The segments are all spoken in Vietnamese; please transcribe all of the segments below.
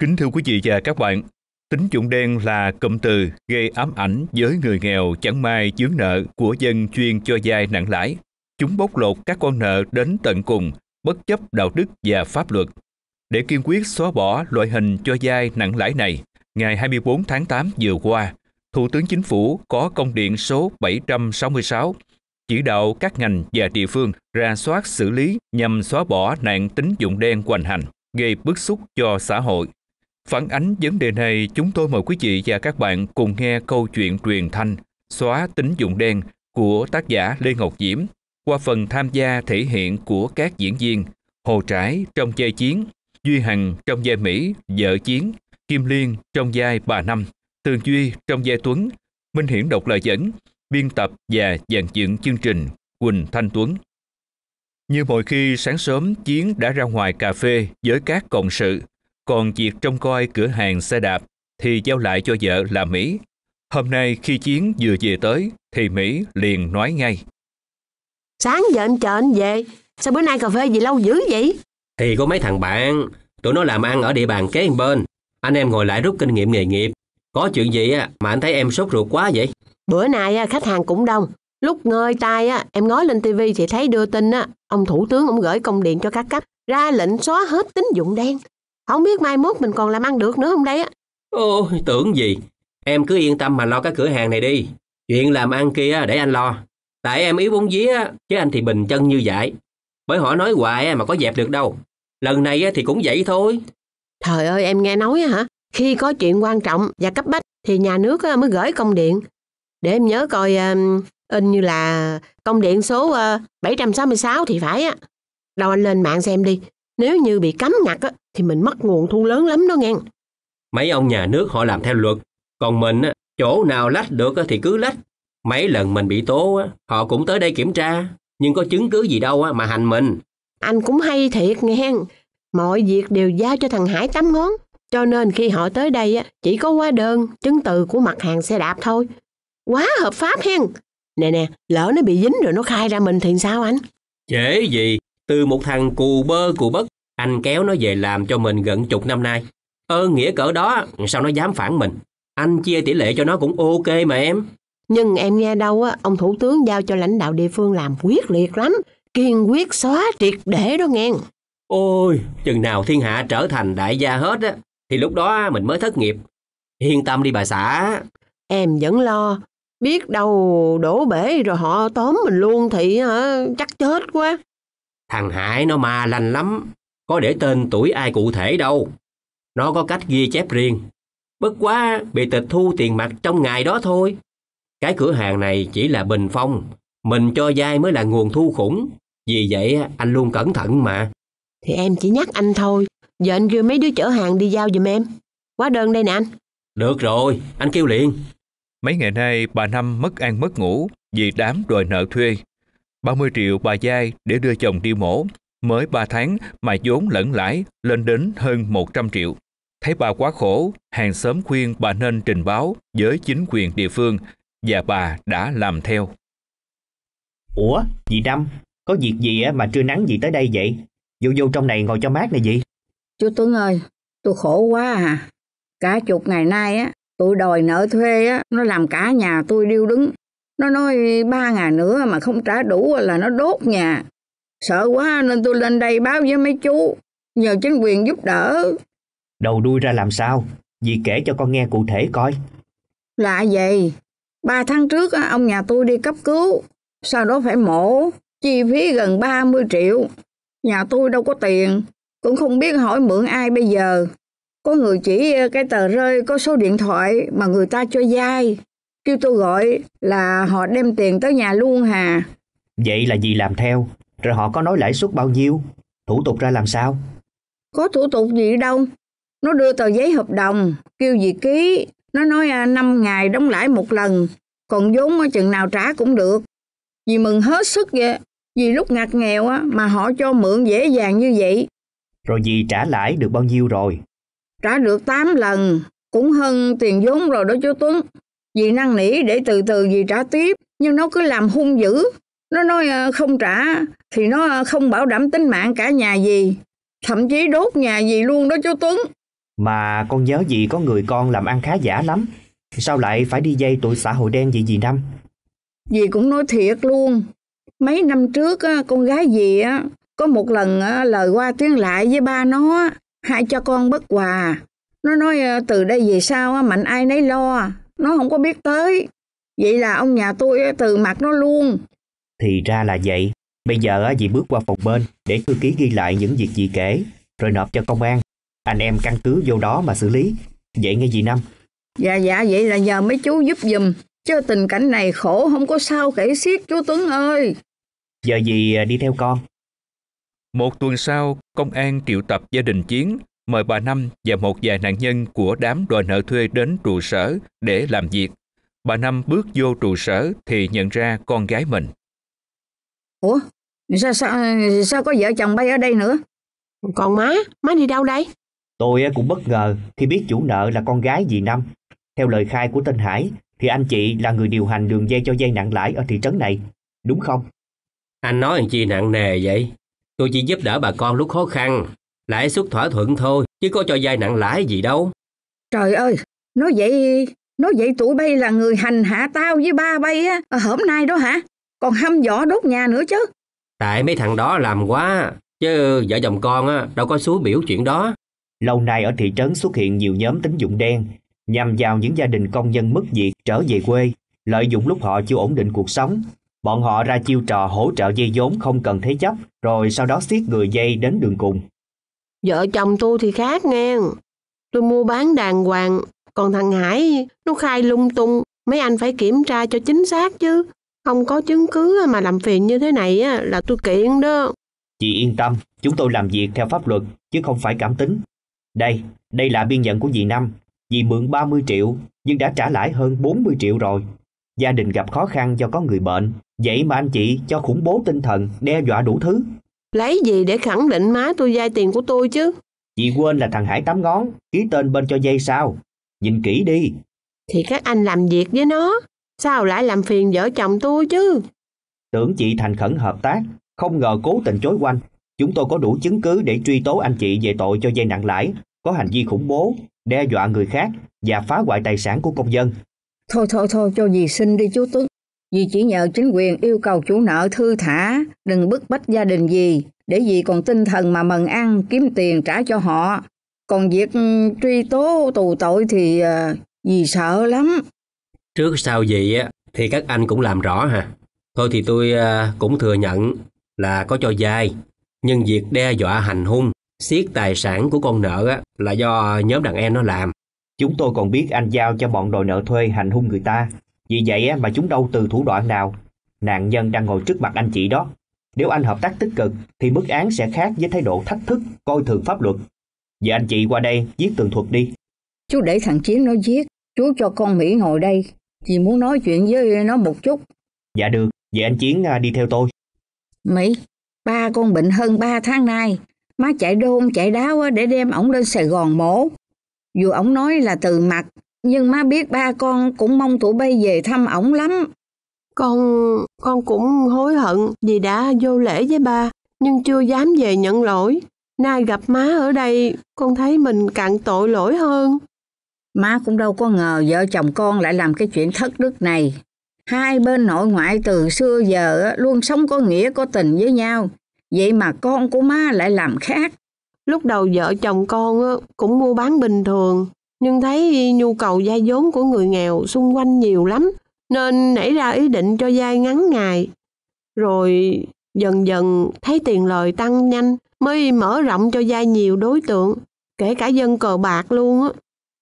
Kính thưa quý vị và các bạn, tín dụng đen là cụm từ gây ám ảnh với người nghèo chẳng may chướng nợ của dân chuyên cho vay nặng lãi. Chúng bóc lột các con nợ đến tận cùng, bất chấp đạo đức và pháp luật. Để kiên quyết xóa bỏ loại hình cho vay nặng lãi này, ngày 24 tháng 8 vừa qua, Thủ tướng Chính phủ có công điện số 766 chỉ đạo các ngành và địa phương ra soát xử lý nhằm xóa bỏ nạn tín dụng đen hoành hành, gây bức xúc cho xã hội Phản ánh vấn đề này, chúng tôi mời quý vị và các bạn cùng nghe câu chuyện truyền thanh Xóa tín dụng đen của tác giả Lê Ngọc Diễm qua phần tham gia thể hiện của các diễn viên Hồ Trãi trong giai Chiến, Duy Hằng trong giai Mỹ, Vợ Chiến, Kim Liên trong giai Bà Năm, Tường Duy trong giai Tuấn, Minh Hiển đọc lời dẫn, biên tập và dàn dựng chương trình Quỳnh Thanh Tuấn. Như mọi khi sáng sớm Chiến đã ra ngoài cà phê với các cộng sự còn việc trông coi cửa hàng xe đạp thì giao lại cho vợ là Mỹ. Hôm nay khi Chiến vừa về tới thì Mỹ liền nói ngay. Sáng giờ anh chờ anh về, sao bữa nay cà phê gì lâu dữ vậy? Thì có mấy thằng bạn, tụi nó làm ăn ở địa bàn kế bên. Anh em ngồi lại rút kinh nghiệm nghề nghiệp. Có chuyện gì á mà anh thấy em sốt ruột quá vậy? Bữa nay khách hàng cũng đông. Lúc ngơi tay á, em ngó lên tivi thì thấy đưa tin á, ông thủ tướng ông gửi công điện cho các cấp ra lệnh xóa hết tín dụng đen, không biết mai mốt mình còn làm ăn được nữa không đấy á. Ôi, tưởng gì. Em cứ yên tâm mà lo cái cửa hàng này đi. Chuyện làm ăn kia để anh lo. Tại em yếu bóng vía, chứ anh thì bình chân như vậy. Bởi họ nói hoài mà có dẹp được đâu. Lần này thì cũng vậy thôi. Trời ơi, em nghe nói hả? Khi có chuyện quan trọng và cấp bách thì nhà nước mới gửi công điện. Để em nhớ coi ờ, in như là công điện số ờ, uh, 766 thì phải á. Đâu anh lên mạng xem đi. Nếu như bị cấm ngặt á, thì mình mất nguồn thu lớn lắm đó nghe. Mấy ông nhà nước họ làm theo luật, còn mình chỗ nào lách được thì cứ lách. Mấy lần mình bị tố, họ cũng tới đây kiểm tra, nhưng có chứng cứ gì đâu mà hành mình. Anh cũng hay thiệt nghe mọi việc đều giao cho thằng Hải tám ngón. Cho nên khi họ tới đây chỉ có hóa đơn, chứng từ của mặt hàng xe đạp thôi. Quá hợp pháp hen. Nè nè, lỡ nó bị dính rồi nó khai ra mình thì sao anh? Dễ gì, từ một thằng cù bơ cù bất anh kéo nó về làm cho mình gần chục năm nay. Ơn ờ, nghĩa cỡ đó, sao nó dám phản mình? Anh chia tỷ lệ cho nó cũng ok mà em. Nhưng em nghe đâu á, ông thủ tướng giao cho lãnh đạo địa phương làm quyết liệt lắm, kiên quyết xóa triệt để đó nghe. Ôi, chừng nào thiên hạ trở thành đại gia hết á, thì lúc đó mình mới thất nghiệp. Yên tâm đi bà xã. Em vẫn lo, biết đâu đổ bể rồi họ tóm mình luôn thì hả, chắc chết quá. Thằng Hải nó ma lành lắm, có để tên tuổi ai cụ thể đâu. Nó có cách ghi chép riêng. Bất quá bị tịch thu tiền mặt trong ngày đó thôi. Cái cửa hàng này chỉ là bình phong, mình cho dai mới là nguồn thu khủng. Vì vậy anh luôn cẩn thận mà. Thì em chỉ nhắc anh thôi, giờ anh kêu mấy đứa chở hàng đi giao giùm em. Quá đơn đây nè anh. Được rồi, anh kêu liền. Mấy ngày nay bà Năm mất ăn mất ngủ vì đám đòi nợ thuê. 30 triệu bà dai để đưa chồng đi mổ Mới 3 tháng mà vốn lẫn lãi lên đến hơn 100 triệu. Thấy bà quá khổ, hàng xóm khuyên bà nên trình báo với chính quyền địa phương và bà đã làm theo. Ủa, dì Năm, có việc gì mà trưa nắng gì tới đây vậy? Vô vô trong này ngồi cho mát này dì. Chú Tuấn ơi, tôi khổ quá à. Cả chục ngày nay á, tôi đòi nợ thuê á, nó làm cả nhà tôi điêu đứng. Nó nói ba ngày nữa mà không trả đủ là nó đốt nhà. Sợ quá nên tôi lên đây báo với mấy chú, nhờ chính quyền giúp đỡ. Đầu đuôi ra làm sao? Dì kể cho con nghe cụ thể coi. Lạ vậy, ba tháng trước ông nhà tôi đi cấp cứu, sau đó phải mổ, chi phí gần 30 triệu. Nhà tôi đâu có tiền, cũng không biết hỏi mượn ai bây giờ. Có người chỉ cái tờ rơi có số điện thoại mà người ta cho dai. Kêu tôi gọi là họ đem tiền tới nhà luôn hà. Vậy là gì làm theo? Rồi họ có nói lãi suất bao nhiêu, thủ tục ra làm sao? Có thủ tục gì đâu. Nó đưa tờ giấy hợp đồng, kêu gì ký, nó nói 5 à, ngày đóng lãi một lần, còn vốn ở chừng nào trả cũng được. Vì mừng hết sức vậy, vì lúc ngặt nghèo á mà họ cho mượn dễ dàng như vậy. Rồi gì trả lãi được bao nhiêu rồi? Trả được 8 lần, cũng hơn tiền vốn rồi đó chú Tuấn. Vì năn nỉ để từ từ gì trả tiếp, nhưng nó cứ làm hung dữ, nó nói ờ, không trả thì nó ờ, không bảo đảm tính mạng cả nhà gì thậm chí đốt nhà gì luôn đó chú Tuấn mà con nhớ gì có người con làm ăn khá giả lắm sao lại phải đi dây tội xã hội đen gì gì năm dì cũng nói thiệt luôn mấy năm trước con gái dì có một lần lời qua tiếng lại với ba nó hại cho con bất hòa nó nói ờ, từ đây về sau mạnh ai nấy lo nó không có biết tới vậy là ông nhà tôi từ mặt nó luôn thì ra là vậy, bây giờ dì bước qua phòng bên để thư ký ghi lại những việc dì kể, rồi nộp cho công an. Anh em căn cứ vô đó mà xử lý. Vậy nghe dì Năm. Dạ dạ vậy là nhờ mấy chú giúp giùm, chứ tình cảnh này khổ không có sao kể xiết chú Tuấn ơi. Giờ dì à, đi theo con. Một tuần sau, công an triệu tập gia đình Chiến mời bà Năm và một vài nạn nhân của đám đòi nợ thuê đến trụ sở để làm việc. Bà Năm bước vô trụ sở thì nhận ra con gái mình. Ủa, sao, sao, sao có vợ chồng bay ở đây nữa? Còn má, má đi đâu đây? Tôi cũng bất ngờ khi biết chủ nợ là con gái dì Năm. Theo lời khai của tên Hải, thì anh chị là người điều hành đường dây cho dây nặng lãi ở thị trấn này, đúng không? Anh nói làm chi nặng nề vậy? Tôi chỉ giúp đỡ bà con lúc khó khăn, lãi suất thỏa thuận thôi, chứ có cho dây nặng lãi gì đâu. Trời ơi, nói vậy, nói vậy tụi bay là người hành hạ tao với ba bay á, hôm nay đó hả? còn hăm dọ đốt nhà nữa chứ. Tại mấy thằng đó làm quá, chứ vợ chồng con á, đâu có xúi biểu chuyện đó. Lâu nay ở thị trấn xuất hiện nhiều nhóm tín dụng đen, nhằm vào những gia đình công nhân mất việc trở về quê, lợi dụng lúc họ chưa ổn định cuộc sống. Bọn họ ra chiêu trò hỗ trợ dây vốn không cần thế chấp, rồi sau đó siết người dây đến đường cùng. Vợ chồng tôi thì khác nghe. Tôi mua bán đàng hoàng, còn thằng Hải nó khai lung tung, mấy anh phải kiểm tra cho chính xác chứ không có chứng cứ mà làm phiền như thế này là tôi kiện đó. Chị yên tâm, chúng tôi làm việc theo pháp luật, chứ không phải cảm tính. Đây, đây là biên nhận của dì Năm. Dì mượn 30 triệu, nhưng đã trả lãi hơn 40 triệu rồi. Gia đình gặp khó khăn do có người bệnh, vậy mà anh chị cho khủng bố tinh thần, đe dọa đủ thứ. Lấy gì để khẳng định má tôi vay tiền của tôi chứ? Chị quên là thằng Hải tám ngón, ký tên bên cho dây sao? Nhìn kỹ đi. Thì các anh làm việc với nó, Sao lại làm phiền vợ chồng tôi chứ? Tưởng chị thành khẩn hợp tác, không ngờ cố tình chối quanh. Chúng tôi có đủ chứng cứ để truy tố anh chị về tội cho dây nặng lãi, có hành vi khủng bố, đe dọa người khác và phá hoại tài sản của công dân. Thôi thôi thôi, cho dì xin đi chú Tuấn. Dì chỉ nhờ chính quyền yêu cầu chủ nợ thư thả, đừng bức bách gia đình gì, để dì còn tinh thần mà mần ăn, kiếm tiền trả cho họ. Còn việc truy tố tù tội thì ờ, dì sợ lắm. Trước sau gì á thì các anh cũng làm rõ hả? Thôi thì tôi à, cũng thừa nhận là có cho dai, nhưng việc đe dọa hành hung, siết tài sản của con nợ á là do nhóm đàn em nó làm. Chúng tôi còn biết anh giao cho bọn đòi nợ thuê hành hung người ta, vì vậy mà chúng đâu từ thủ đoạn nào. Nạn nhân đang ngồi trước mặt anh chị đó. Nếu anh hợp tác tích cực thì mức án sẽ khác với thái độ thách thức, coi thường pháp luật. Giờ anh chị qua đây viết tường thuật đi. Chú để thằng Chiến nó viết, chú cho con Mỹ ngồi đây, Dì muốn nói chuyện với nó một chút. Dạ được, vậy anh Chiến à, đi theo tôi. Mỹ, ba con bệnh hơn ba tháng nay. Má chạy đôn chạy đáo để đem ổng lên Sài Gòn mổ. Dù ổng nói là từ mặt, nhưng má biết ba con cũng mong tụi bay về thăm ổng lắm. Con, con cũng hối hận vì đã vô lễ với ba, nhưng chưa dám về nhận lỗi. Nay gặp má ở đây, con thấy mình càng tội lỗi hơn. Má cũng đâu có ngờ vợ chồng con lại làm cái chuyện thất đức này. Hai bên nội ngoại từ xưa giờ luôn sống có nghĩa có tình với nhau. Vậy mà con của má lại làm khác. Lúc đầu vợ chồng con cũng mua bán bình thường. Nhưng thấy nhu cầu gia vốn của người nghèo xung quanh nhiều lắm. Nên nảy ra ý định cho vay ngắn ngày. Rồi dần dần thấy tiền lời tăng nhanh mới mở rộng cho vay nhiều đối tượng kể cả dân cờ bạc luôn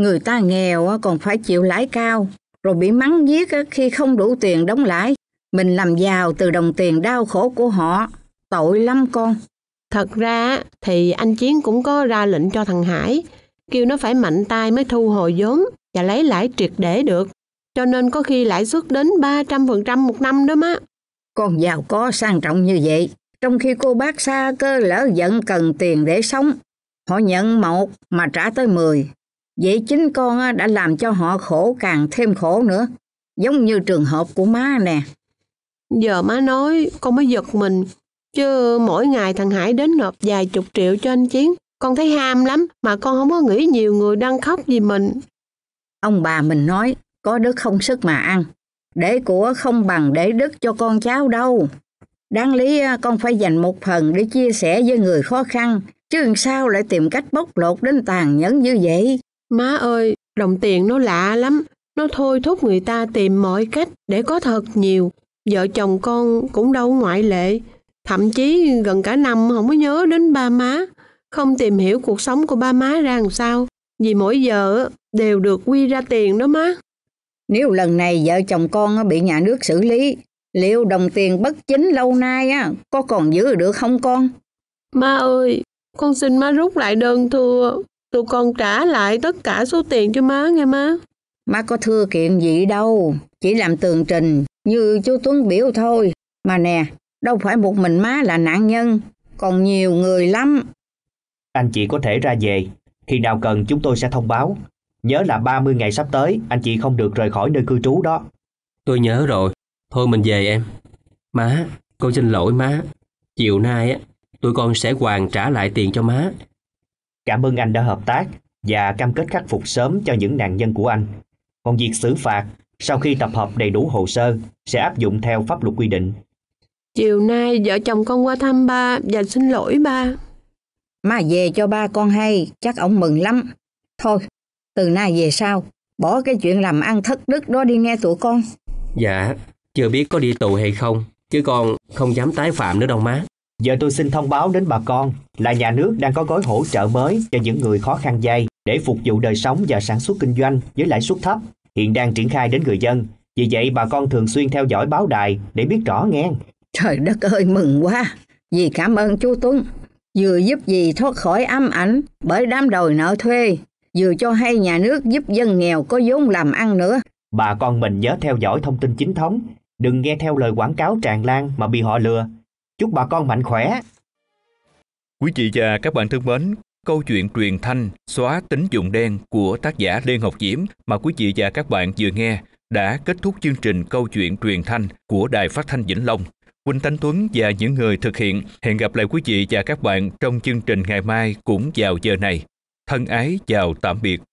Người ta nghèo còn phải chịu lãi cao, rồi bị mắng giết khi không đủ tiền đóng lãi. Mình làm giàu từ đồng tiền đau khổ của họ. Tội lắm con. Thật ra thì anh Chiến cũng có ra lệnh cho thằng Hải, kêu nó phải mạnh tay mới thu hồi vốn và lấy lãi triệt để được. Cho nên có khi lãi suất đến 300% một năm đó má. Con giàu có sang trọng như vậy, trong khi cô bác xa cơ lỡ giận cần tiền để sống. Họ nhận một mà trả tới 10, Vậy chính con đã làm cho họ khổ càng thêm khổ nữa. Giống như trường hợp của má nè. Giờ má nói con mới giật mình. Chứ mỗi ngày thằng Hải đến nộp vài chục triệu cho anh Chiến. Con thấy ham lắm mà con không có nghĩ nhiều người đang khóc vì mình. Ông bà mình nói có đứa không sức mà ăn. Để của không bằng để đức cho con cháu đâu. Đáng lý con phải dành một phần để chia sẻ với người khó khăn, chứ sao lại tìm cách bóc lột đến tàn nhẫn như vậy? Má ơi, đồng tiền nó lạ lắm, nó thôi thúc người ta tìm mọi cách để có thật nhiều. Vợ chồng con cũng đâu ngoại lệ, thậm chí gần cả năm không có nhớ đến ba má, không tìm hiểu cuộc sống của ba má ra làm sao, vì mỗi giờ đều được quy ra tiền đó má. Nếu lần này vợ chồng con bị nhà nước xử lý, liệu đồng tiền bất chính lâu nay á có còn giữ được không con? Má ơi, con xin má rút lại đơn thưa Tụi con trả lại tất cả số tiền cho má nghe má. Má có thưa kiện gì đâu, chỉ làm tường trình như chú Tuấn biểu thôi. Mà nè, đâu phải một mình má là nạn nhân, còn nhiều người lắm. Anh chị có thể ra về, khi nào cần chúng tôi sẽ thông báo. Nhớ là 30 ngày sắp tới, anh chị không được rời khỏi nơi cư trú đó. Tôi nhớ rồi, thôi mình về em. Má, con xin lỗi má. Chiều nay á, tụi con sẽ hoàn trả lại tiền cho má Cảm ơn anh đã hợp tác và cam kết khắc phục sớm cho những nạn nhân của anh. Còn việc xử phạt sau khi tập hợp đầy đủ hồ sơ sẽ áp dụng theo pháp luật quy định. Chiều nay vợ chồng con qua thăm ba và xin lỗi ba. Má về cho ba con hay, chắc ông mừng lắm. Thôi, từ nay về sau, bỏ cái chuyện làm ăn thất đức đó đi nghe tụi con. Dạ, chưa biết có đi tù hay không, chứ con không dám tái phạm nữa đâu má. Giờ tôi xin thông báo đến bà con là nhà nước đang có gói hỗ trợ mới cho những người khó khăn vay để phục vụ đời sống và sản xuất kinh doanh với lãi suất thấp, hiện đang triển khai đến người dân. Vì vậy bà con thường xuyên theo dõi báo đài để biết rõ nghe. Trời đất ơi mừng quá, vì cảm ơn chú Tuấn, vừa giúp gì thoát khỏi ám ảnh bởi đám đồi nợ thuê, vừa cho hay nhà nước giúp dân nghèo có vốn làm ăn nữa. Bà con mình nhớ theo dõi thông tin chính thống, đừng nghe theo lời quảng cáo tràn lan mà bị họ lừa. Chúc bà con mạnh khỏe. Quý chị và các bạn thân mến, câu chuyện truyền thanh xóa tính dụng đen của tác giả Lê Ngọc Diễm mà quý chị và các bạn vừa nghe đã kết thúc chương trình câu chuyện truyền thanh của Đài Phát thanh Vĩnh Long. Quỳnh Thanh Tuấn và những người thực hiện hẹn gặp lại quý vị và các bạn trong chương trình ngày mai cũng vào giờ này. Thân ái chào tạm biệt.